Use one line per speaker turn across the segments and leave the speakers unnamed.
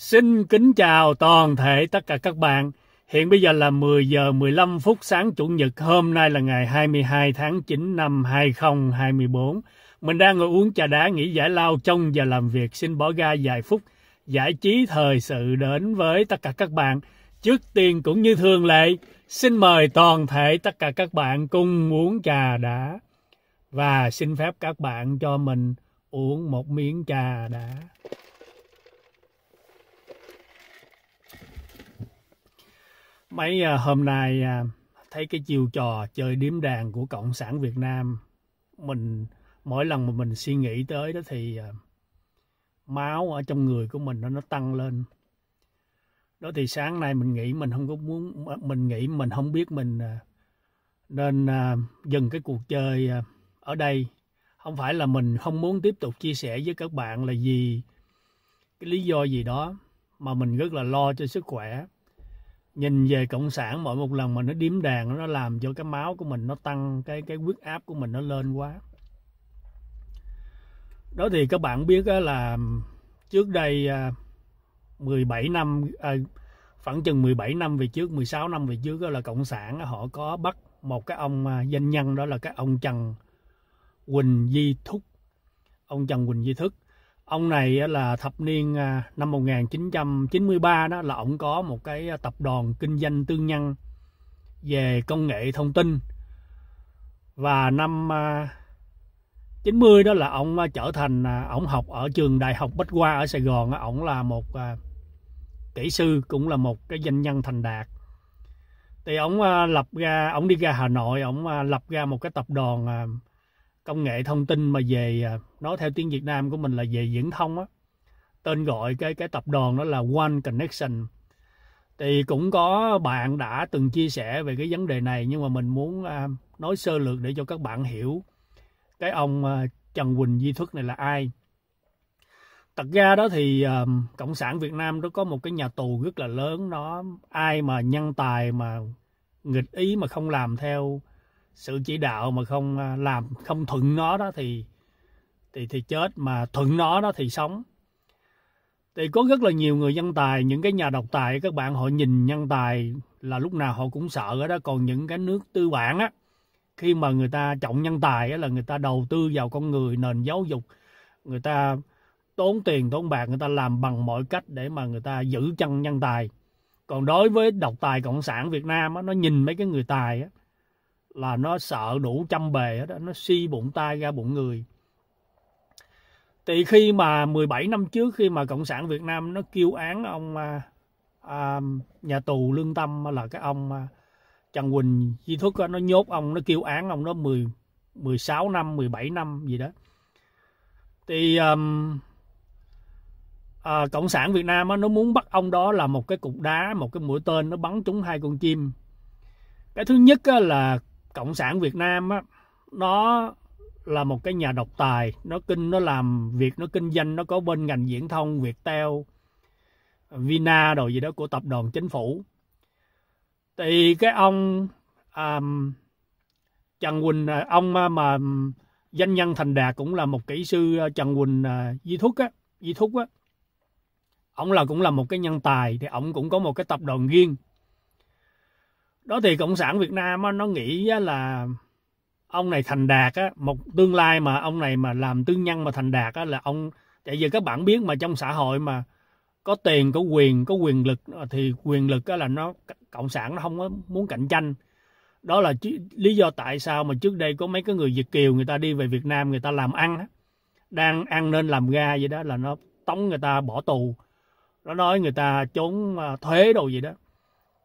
Xin kính chào toàn thể tất cả các bạn. Hiện bây giờ là 10 giờ 15 phút sáng Chủ nhật. Hôm nay là ngày 22 tháng 9 năm 2024. Mình đang ngồi uống trà đá nghỉ giải lao trong và làm việc. Xin bỏ ra vài phút giải trí thời sự đến với tất cả các bạn. Trước tiên cũng như thường lệ, xin mời toàn thể tất cả các bạn cùng uống trà đá. Và xin phép các bạn cho mình uống một miếng trà đá. mấy à, hôm nay à, thấy cái chiêu trò chơi điếm đàn của cộng sản việt nam mình mỗi lần mà mình suy nghĩ tới đó thì à, máu ở trong người của mình nó nó tăng lên đó thì sáng nay mình nghĩ mình không có muốn mình nghĩ mình không biết mình nên dừng cái cuộc chơi ở đây không phải là mình không muốn tiếp tục chia sẻ với các bạn là gì cái lý do gì đó mà mình rất là lo cho sức khỏe nhìn về cộng sản mỗi một lần mà nó điếm đàn nó làm cho cái máu của mình nó tăng cái cái huyết áp của mình nó lên quá đó thì các bạn biết là trước đây 17 à, năm à, khoảng chừng 17 năm về trước 16 năm về trước đó là cộng sản họ có bắt một cái ông à, doanh nhân đó là cái ông Trần Quỳnh Di Thúc ông Trần Quỳnh Di Thức ông này là thập niên à, năm 1993 đó là ông có một cái à, tập đoàn kinh doanh tư nhân về công nghệ thông tin và năm 90 à, đó là ông trở thành ông học ở trường đại học Bách Khoa ở Sài Gòn ông là một kỹ sư cũng là một cái doanh nhân thành đạt thì ông lập ra ông đi ra Hà Nội ông lập ra một cái tập đoàn công nghệ thông tin mà về à, nói theo tiếng Việt Nam của mình là về viễn thông á tên gọi cái cái tập đoàn đó là One Connection thì cũng có bạn đã từng chia sẻ về cái vấn đề này nhưng mà mình muốn à, nói sơ lược để cho các bạn hiểu cái ông à, Trần Quỳnh Di Thức này là ai thật ra đó thì cộng sản Việt Nam nó có một cái nhà tù rất là lớn nó ai mà nhân tài mà nghịch ý mà không làm theo sự chỉ đạo mà không à, làm không thuận nó đó thì thì thì chết mà thuận nó đó thì sống thì có rất là nhiều người nhân tài những cái nhà độc tài các bạn họ nhìn nhân tài là lúc nào họ cũng sợ đó còn những cái nước tư bản á khi mà người ta trọng nhân tài á, là người ta đầu tư vào con người nền giáo dục người ta tốn tiền tốn bạc người ta làm bằng mọi cách để mà người ta giữ chân nhân tài còn đối với độc tài cộng sản việt nam á, nó nhìn mấy cái người tài á, là nó sợ đủ trăm bề đó nó si bụng tai ra bụng người thì khi mà 17 năm trước khi mà cộng sản Việt Nam nó kêu án ông à, à, nhà tù lương tâm là cái ông à, Trần Quỳnh Di Thức đó, nó nhốt ông nó kêu án ông đó 10 16 năm 17 năm gì đó thì um, à, cộng sản Việt Nam á, nó muốn bắt ông đó là một cái cục đá một cái mũi tên nó bắn trúng hai con chim cái thứ nhất là cộng sản việt nam á nó là một cái nhà độc tài nó kinh nó làm việc nó kinh doanh nó có bên ngành viễn thông viettel vina đồ gì đó của tập đoàn chính phủ thì cái ông um, trần quỳnh ờ, ông mà danh nhân thành đạt cũng là một kỹ sư ờ, trần quỳnh uh, ờ, di thúc á di thúc á ông là cũng là một cái nhân tài thì ông cũng có một cái tập đoàn riêng đó thì cộng sản việt nam nó nghĩ là ông này thành đạt á một tương lai mà ông này mà làm tư nhân mà thành đạt á là ông tại vì các bạn biết mà trong xã hội mà có tiền có quyền có quyền lực ờ, thì quyền lực á là nó cộng sản nó không có muốn cạnh tranh đó là lý do tại sao mà trước đây có mấy cái người việt kiều người ta đi về việt nam người ta làm ăn đang ăn nên làm ga vậy đó là nó tống người ta bỏ tù nó nói người ta trốn ờ, thuế đồ gì đó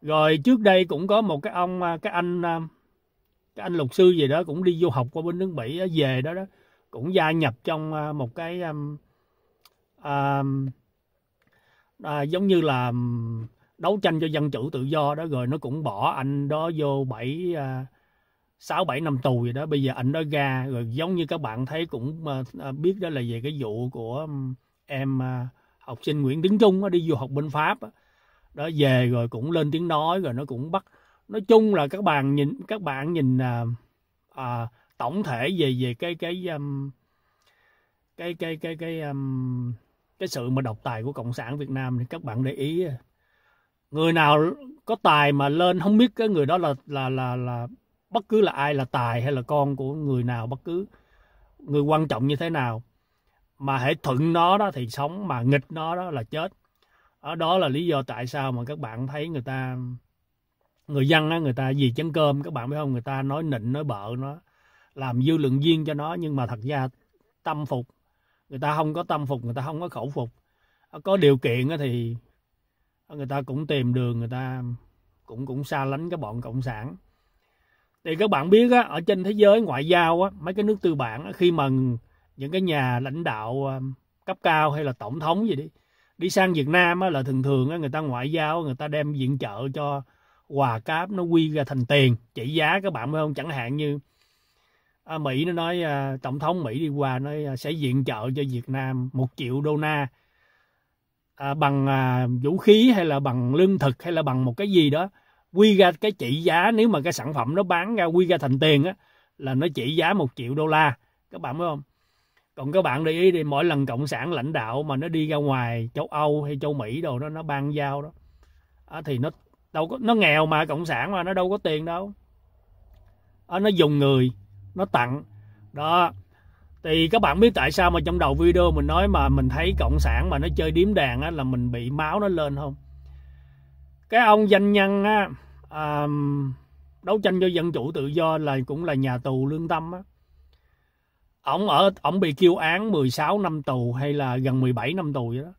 rồi trước đây cũng có một cái ông à, cái anh à, cái anh luật sư gì đó cũng đi du học qua bên nước mỹ về đó đó cũng gia nhập trong à, một cái um, um, à, giống như là đấu tranh cho dân chủ tự do đó rồi nó cũng bỏ anh đó vô bảy sáu bảy năm tù gì đó bây giờ anh đó ra rồi giống như các bạn thấy cũng à, biết đó là về cái vụ của em à, học sinh Nguyễn Tiến Trung đó, đi du học bên Pháp đó đó về rồi cũng lên tiếng nói rồi nó cũng bắt nói chung là các bạn nhìn các bạn nhìn à, à, tổng thể về về cái cái um, cái cái cái cái um, cái sự mà độc tài của cộng sản Việt Nam thì các bạn để ý người nào có tài mà lên không biết cái người đó là là là là bất cứ là ai là tài hay là con của người nào bất cứ người quan trọng như thế nào mà hãy thuận nó đó thì sống mà nghịch nó đó là chết ở đó là lý do tại sao mà các bạn thấy người ta người dân á người ta vì chén cơm các bạn biết không người ta nói nịnh nói bợ nó làm dư luận duyên cho nó nhưng mà thật ra tâm phục người ta không có tâm phục người ta không có khẩu phục à, có điều kiện thì người ta cũng tìm đường người ta cũng cũng xa lánh cái bọn cộng sản thì các bạn biết á, ở trên thế giới ngoại giao á, mấy cái nước tư bản khi mà những cái nhà lãnh đạo à, cấp cao hay là tổng thống gì đi đi sang Việt Nam á, là thường thường á, người ta ngoại giao người ta đem viện trợ cho quà cáp nó quy ra thành tiền trị giá các bạn phải không chẳng hạn như à, Mỹ nó nói à, tổng thống Mỹ đi qua nó à, sẽ viện trợ cho Việt Nam một triệu đô na à, bằng à, vũ khí hay là bằng lương thực hay là bằng một cái gì đó quy ra cái trị giá nếu mà cái sản phẩm nó bán ra quy ra thành tiền á là nó trị giá một triệu đô la các bạn phải không còn các bạn để ý thì mỗi lần cộng sản lãnh đạo mà nó đi ra ngoài châu âu hay châu mỹ đồ đó nó ban giao đó à, thì nó đâu có nó nghèo mà cộng sản mà nó đâu có tiền đâu à, nó dùng người nó tặng đó thì các bạn biết tại sao mà trong đầu video mình nói mà mình thấy cộng sản mà nó chơi điếm đàn á, là mình bị máu nó lên không cái ông danh nhân á, à, đấu tranh cho dân chủ tự do là cũng là nhà tù lương tâm á ổng ở ổng bị kêu án 16 năm tù hay là gần 17 năm tù vậy đó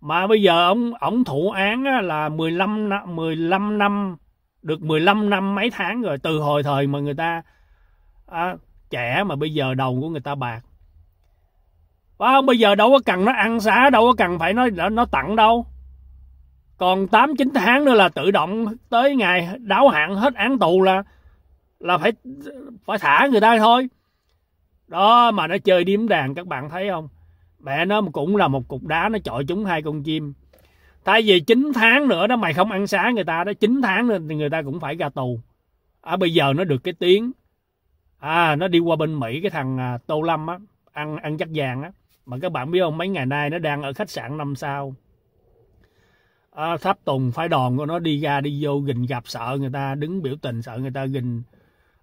mà bây giờ ổng ổng thụ án á, là 15 năm 15 năm được 15 năm mấy tháng rồi từ hồi thời mà người ta à, trẻ mà bây giờ đầu của người ta bạc và không bây giờ đâu có cần nó ăn xá đâu có cần phải nó nó tặng đâu còn 8 9 tháng nữa là tự động tới ngày đáo hạn hết án tù là là phải phải thả người ta thôi đó mà nó chơi điếm đàn các bạn thấy không mẹ nó cũng là một cục đá nó chọi chúng hai con chim thay vì 9 tháng nữa đó mày không ăn sáng người ta đó 9 tháng nữa thì người ta cũng phải ra tù à, bây giờ nó được cái tiếng à nó đi qua bên mỹ cái thằng à, tô lâm á ăn ăn chắc vàng á mà các bạn biết không mấy ngày nay nó đang ở khách sạn năm sao à, tháp tùng phái đòn của nó đi ra đi vô gình gặp sợ người ta đứng biểu tình sợ người ta gình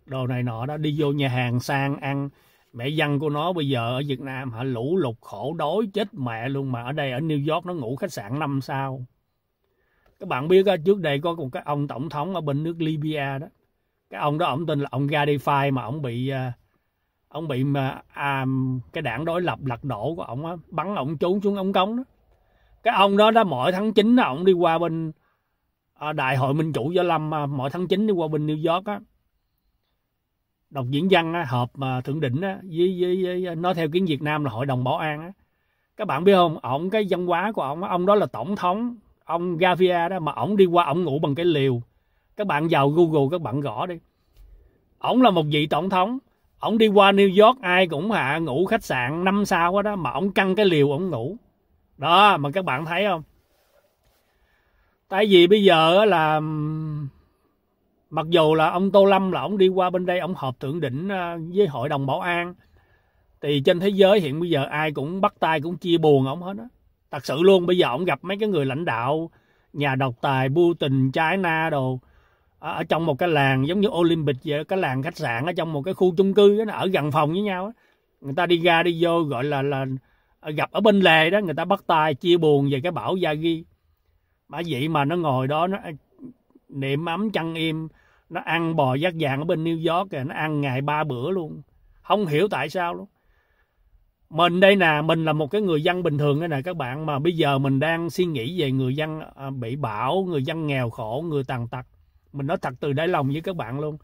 đồ này nọ đó đi vô nhà hàng sang ăn mẹ dân của nó bây giờ ở Việt Nam hả lũ lụt khổ đói chết mẹ luôn mà ở đây ở New York nó ngủ khách sạn năm sao các bạn biết đó, trước đây có một cái ông tổng thống ở bên nước Libya đó cái ông đó ông tên là ông Gaddafi mà ông bị à, ông bị mà à, cái đảng đối lập lật đổ của ông á bắn ông trốn xuống ông cống đó cái ông đó đó mỗi tháng 9 đó ông đi qua bên à, đại hội minh chủ võ lâm à, mỗi tháng 9 đi qua bên New York á đọc diễn văn á, họp mà thượng đỉnh á, với, với, với à, nói theo tiếng Việt Nam là hội đồng bảo an á. các bạn biết không ông cái văn hóa của ông ông đó là tổng thống ông Gavia đó mà ông đi qua ông ngủ bằng cái liều các bạn vào Google các bạn gõ đi ông là một vị tổng thống ông đi qua New York ai cũng hạ ngủ khách sạn năm sao quá đó mà ông căng cái liều ông ngủ đó mà các bạn thấy không tại vì bây giờ là mặc dù là ông tô lâm là ông đi qua bên đây ông họp thượng đỉnh à, với hội đồng bảo an thì trên thế giới hiện bây giờ ai cũng bắt tay cũng chia buồn ông hết á thật sự luôn bây giờ ông gặp mấy cái người lãnh đạo nhà độc tài bu tình trái na đồ ở trong một cái làng giống như olympic vậy cái làng khách sạn ở trong một cái khu chung cư đó, ở gần phòng với nhau đó. người ta đi ra đi vô gọi là là à, gặp ở bên lề đó người ta bắt tay chia buồn về cái bảo gia ghi mà vậy mà nó ngồi đó nó nệm ấm chăn im nó ăn bò giác vàng ở bên New York kìa nó ăn ngày ba bữa luôn không hiểu tại sao luôn mình đây nè mình là một cái người dân bình thường đây nè các bạn mà bây giờ mình đang suy nghĩ về người dân à, bị bão người dân nghèo khổ người tàn tật mình nói thật từ đáy lòng với các bạn luôn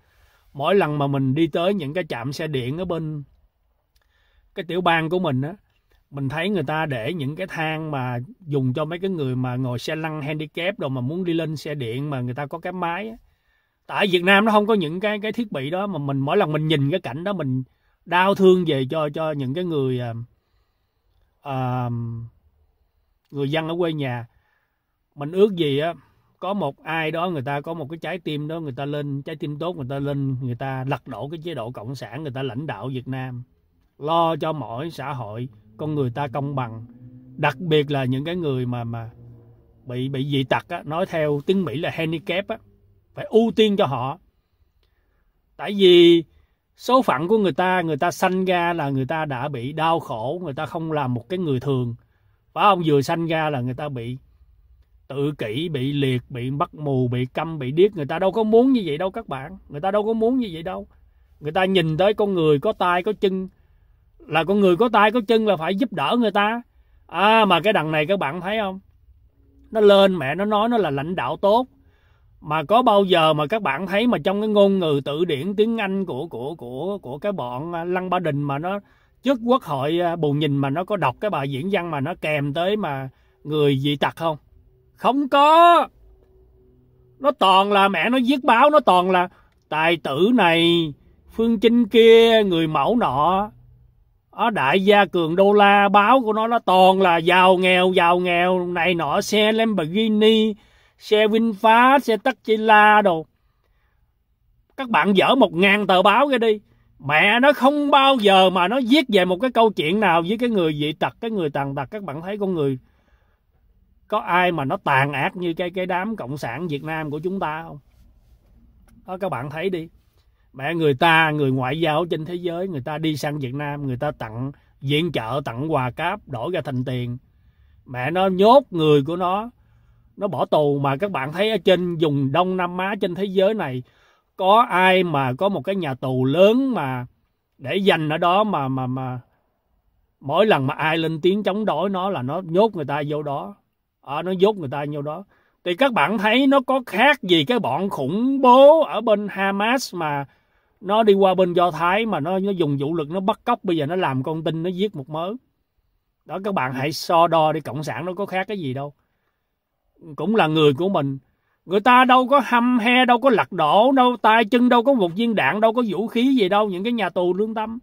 mỗi lần mà mình đi tới những cái chạm xe điện ở bên cái tiểu bang của mình á mình thấy người ta để những cái thang mà dùng cho mấy cái người mà ngồi xe lăn handicap đồ mà muốn đi lên xe điện mà người ta có cái máy tại Việt Nam nó không có những cái cái thiết bị đó mà mình mỗi lần mình nhìn cái cảnh đó mình đau thương về cho cho những cái người uh, người dân ở quê nhà mình ước gì á có một ai đó người ta có một cái trái tim đó người ta lên trái tim tốt người ta lên người ta lật đổ cái chế độ cộng sản người ta lãnh đạo Việt Nam lo cho mọi xã hội con người ta công bằng đặc biệt là những cái người mà mà bị bị dị tật á, nói theo tiếng Mỹ là handicap á, phải ưu tiên cho họ. Tại vì số phận của người ta, người ta sanh ra là người ta đã bị đau khổ, người ta không làm một cái người thường. Phải không? Vừa sanh ra là người ta bị tự kỷ, bị liệt, bị bắt mù, bị câm, bị điếc. Người ta đâu có muốn như vậy đâu các bạn. Người ta đâu có muốn như vậy đâu. Người ta nhìn tới con người có tay, có chân, là con người có tay có chân là phải giúp đỡ người ta à mà cái đằng này các bạn thấy không nó lên mẹ nó nói nó là lãnh đạo tốt mà có bao giờ mà các bạn thấy mà trong cái ngôn ngữ tự điển tiếng Anh của của của của cái bọn à, Lăng Ba Đình mà nó trước quốc hội à, bù nhìn mà nó có đọc cái bài diễn văn mà nó kèm tới mà người dị tật không? Không có. Nó toàn là mẹ nó viết báo nó toàn là tài tử này, phương chinh kia, người mẫu nọ ở đại gia cường đô la báo của nó nó toàn là giàu nghèo giàu nghèo này nọ xe Lamborghini xe Vinfast xe Taxila đồ các bạn dở một ngàn tờ báo ra đi mẹ nó không bao giờ mà nó viết về một cái câu chuyện nào với cái người dị tật cái người tàn tật các bạn thấy con người có ai mà nó tàn ác như cái cái đám cộng sản Việt Nam của chúng ta không đó các bạn thấy đi mẹ người ta người ngoại giao trên thế giới người ta đi sang Việt Nam người ta tặng viện trợ tặng quà cáp đổi ra thành tiền mẹ nó nhốt người của nó nó bỏ tù mà các bạn thấy ở trên vùng Đông Nam Á trên thế giới này có ai mà có một cái nhà tù lớn mà để dành ở đó mà mà mà mỗi lần mà ai lên tiếng chống đối nó là nó nhốt người ta vô đó à, nó nhốt người ta vô đó thì các bạn thấy nó có khác gì cái bọn khủng bố ở bên Hamas mà nó đi qua bên do thái mà nó nó dùng vũ lực nó bắt cóc bây giờ nó làm con tin nó giết một mớ đó các bạn ừ. hãy so đo đi cộng sản nó có khác cái gì đâu cũng là người của mình người ta đâu có hăm he đâu có lật đổ đâu tay chân đâu có một viên đạn đâu có vũ khí gì đâu những cái nhà tù lương tâm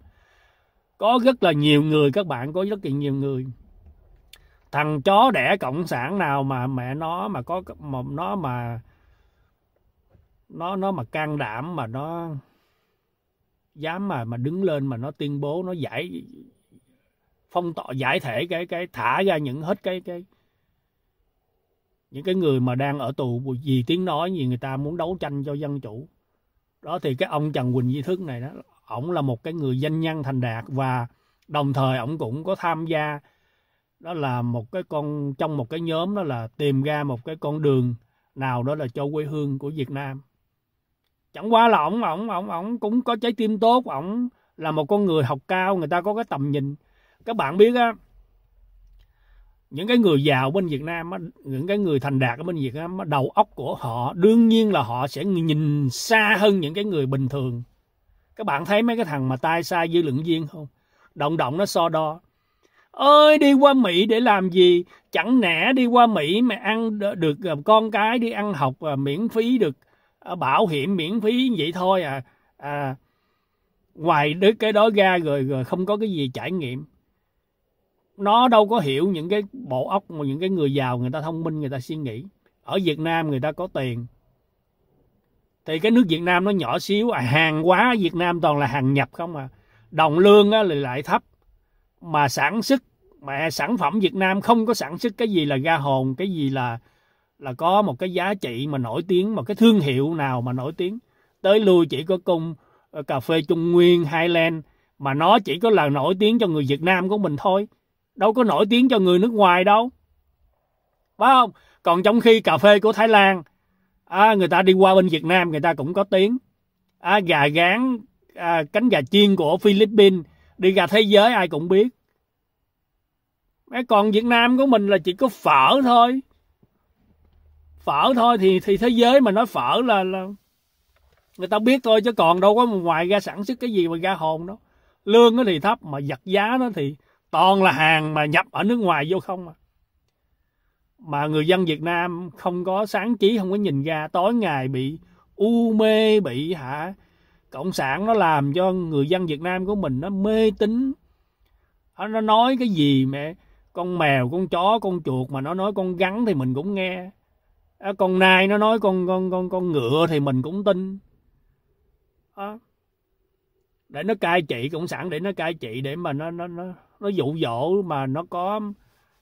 có rất là nhiều người các bạn có rất là nhiều người thằng chó đẻ cộng sản nào mà mẹ nó mà có mà nó mà nó nó mà can đảm mà nó dám mà mà đứng lên mà nó tuyên bố nó giải phong tỏa giải thể cái cái thả ra những hết cái cái những cái người mà đang ở tù vì tiếng nói gì người ta muốn đấu tranh cho dân chủ đó thì cái ông Trần Quỳnh Di Thức này đó ổng là một cái người danh nhân thành đạt và đồng thời ổng cũng có tham gia đó là một cái con trong một cái nhóm đó là tìm ra một cái con đường nào đó là cho quê hương của Việt Nam chẳng qua là ổng ổng ổng ổng cũng có trái tim tốt ổng là một con người học cao người ta có cái tầm nhìn các bạn biết á những cái người giàu bên Việt Nam á, những cái người thành đạt ở bên Việt Nam á, đầu óc của họ đương nhiên là họ sẽ nhìn xa hơn những cái người bình thường các bạn thấy mấy cái thằng mà tay sai dư luận viên không động động nó so đo ơi đi qua Mỹ để làm gì chẳng nẻ đi qua Mỹ mà ăn được à, con cái đi ăn học và miễn phí được bảo hiểm miễn phí vậy thôi à, à ngoài đứa cái đó ra rồi rồi không có cái gì trải nghiệm nó đâu có hiểu những cái bộ óc mà những cái người giàu người ta thông minh người ta suy nghĩ ở Việt Nam người ta có tiền thì cái nước Việt Nam nó nhỏ xíu à, hàng quá Việt Nam toàn là hàng nhập không à đồng lương á, lại thấp mà sản xuất mà sản phẩm Việt Nam không có sản xuất cái gì là ga hồn cái gì là là có một cái giá trị mà nổi tiếng một cái thương hiệu nào mà nổi tiếng tới lui chỉ có cung ờ, cà phê Trung Nguyên Highland mà nó chỉ có là nổi tiếng cho người Việt Nam của mình thôi đâu có nổi tiếng cho người nước ngoài đâu phải không còn trong khi cà phê của Thái Lan à, người ta đi qua bên Việt Nam người ta cũng có tiếng à, gà gán à, cánh gà chiên của Philippines đi ra thế giới ai cũng biết còn Việt Nam của mình là chỉ có phở thôi phở thôi thì thì thế giới mà nói phở là, là người ta biết thôi chứ còn đâu có ngoài ra sản xuất cái gì mà ra hồn đâu lương nó thì thấp mà giật giá nó thì toàn là hàng mà nhập ở nước ngoài vô không mà mà người dân Việt Nam không có sáng trí không có nhìn ra tối ngày bị u mê bị hả cộng sản nó làm cho người dân Việt Nam của mình nó mê tín nó nói cái gì mẹ con mèo con chó con chuột mà nó nói con gắn thì mình cũng nghe à, con nai nó nói con con con con ngựa thì mình cũng tin à, để nó cai trị cộng sản để nó cai trị để mà nó nó nó nó dụ dỗ mà nó có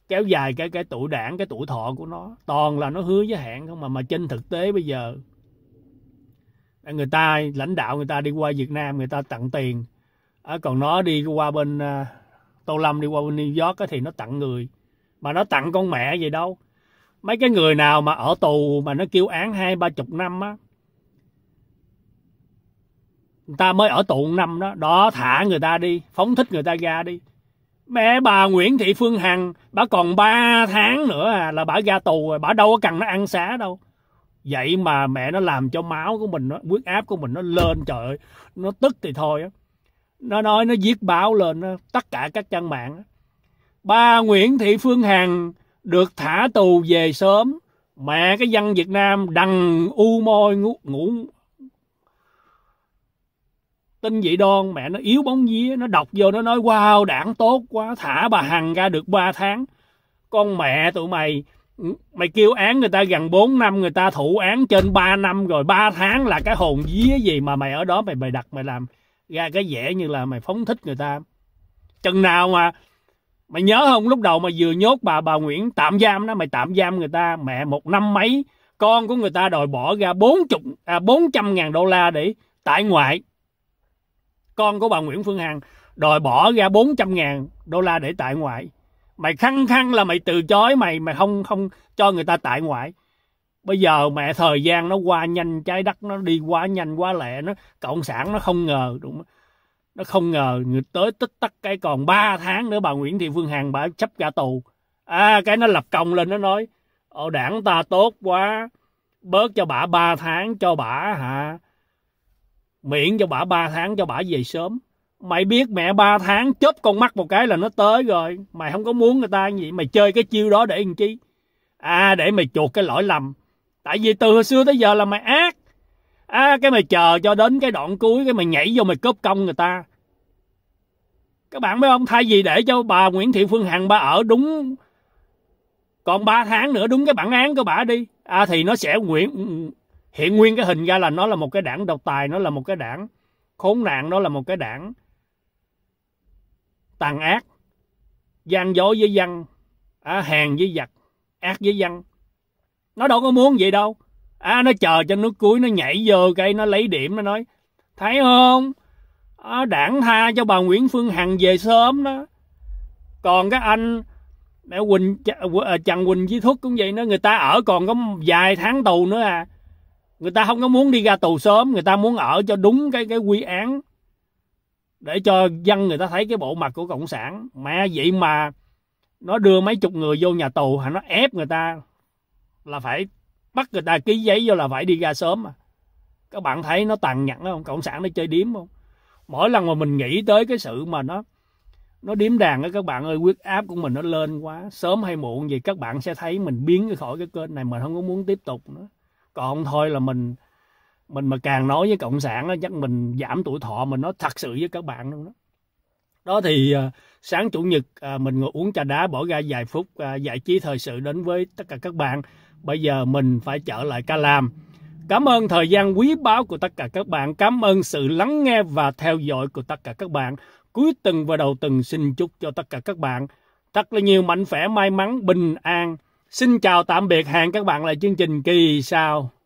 kéo dài cái cái tuổi đảng cái tuổi thọ của nó toàn là nó hứa giới hạn không mà mà trên thực tế bây giờ à, người ta lãnh đạo người ta đi qua Việt Nam người ta tặng tiền à, còn nó đi qua bên uh, Tô Lâm đi qua bên New York thì nó tặng người mà nó tặng con mẹ gì đâu mấy cái người nào mà ở tù mà nó kêu án hai ba chục năm á người ta mới ở tù năm đó đó thả người ta đi phóng thích người ta ra đi mẹ bà nguyễn thị phương hằng bà còn 3 tháng nữa à, là bà ra tù rồi bà đâu có cần nó ăn xá đâu vậy mà mẹ nó làm cho máu của mình nó huyết áp của mình nó lên trời ơi nó tức thì thôi á nó nói nó viết báo lên nó, tất cả các trang mạng đó. bà nguyễn thị phương hằng được thả tù về sớm mẹ cái dân Việt Nam đằng u môi ngủ, ngủ tinh vậy đoan mẹ nó yếu bóng vía nó đọc vô nó nói wow đảng tốt quá thả bà Hằng ra được 3 tháng con mẹ tụi mày mày kêu án người ta gần 4 năm người ta thụ án trên 3 năm rồi 3 tháng là cái hồn vía gì mà mày ở đó mày mày đặt mày làm ra cái vẻ như là mày phóng thích người ta chừng nào mà mày nhớ không lúc đầu mà vừa nhốt bà bà Nguyễn tạm giam đó mày tạm giam người ta mẹ một năm mấy con của người ta đòi bỏ ra 40 à 400 ngàn đô la để tại ngoại con của bà Nguyễn Phương Hằng đòi bỏ ra 400 ngàn đô la để tại ngoại mày khăng khăng là mày từ chối mày mày không không cho người ta tại ngoại bây giờ mẹ thời gian nó qua nhanh trái đất nó đi quá nhanh quá lẹ nó cộng sản nó không ngờ đúng không? nó không ngờ người tới tích tắc cái còn 3 tháng nữa bà Nguyễn Thị Phương Hằng bà chấp ra tù à cái nó lập công lên nó nói ở đảng ta tốt quá bớt cho bà 3 tháng cho bà hả miễn cho bà 3 tháng cho bà về sớm mày biết mẹ 3 tháng chớp con mắt một cái là nó tới rồi mày không có muốn người ta gì mày chơi cái chiêu đó để làm chi à để mày chuột cái lỗi lầm tại vì từ hồi xưa tới giờ là mày ác à cái mày chờ cho đến cái đoạn cuối cái mày nhảy vô mày cướp công người ta các bạn biết không thay vì để cho bà Nguyễn Thị Phương Hằng bà ở đúng còn 3 tháng nữa đúng cái bản án của bà đi à, thì nó sẽ nguyện hiện nguyên cái hình ra là nó là một cái đảng độc tài nó là một cái đảng khốn nạn nó là một cái đảng tàn ác gian dối với dân à, hèn với giặc ác với dân nó đâu có muốn vậy đâu à nó chờ cho nước cuối nó nhảy vô cây nó lấy điểm nó nói thấy không đảng tha cho bà Nguyễn Phương Hằng về sớm đó còn các anh mẹ Quỳnh Trần Quỳnh với à, Thuất cũng vậy nữa người ta ở còn có vài tháng tù nữa à người ta không có muốn đi ra tù sớm người ta muốn ở cho đúng cái cái quy án để cho dân người ta thấy cái bộ mặt của cộng sản mẹ vậy mà nó đưa mấy chục người vô nhà tù hay nó ép người ta là phải bắt người ta ký giấy vô là phải đi ra sớm mà các bạn thấy nó tàn nhẫn không cộng sản nó chơi điếm không mỗi lần mà mình nghĩ tới cái sự mà nó nó điếm đàn á các bạn ơi huyết áp của mình nó lên quá sớm hay muộn gì các bạn sẽ thấy mình biến khỏi cái kênh này mình không có muốn tiếp tục nữa còn thôi là mình mình mà càng nói với cộng sản á chắc mình giảm tuổi thọ mình nói thật sự với các bạn luôn đó đó thì à, sáng chủ nhật à, mình ngồi uống trà đá bỏ ra vài phút à, giải trí thời sự đến với tất cả các bạn bây giờ mình phải trở lại ca làm Cảm ơn thời gian quý báu của tất cả các bạn. Cảm ơn sự lắng nghe và theo dõi của tất cả các bạn. Cuối tuần và đầu tuần xin chúc cho tất cả các bạn thật là nhiều mạnh khỏe, may mắn, bình an. Xin chào tạm biệt, hẹn các bạn lại chương trình kỳ sau.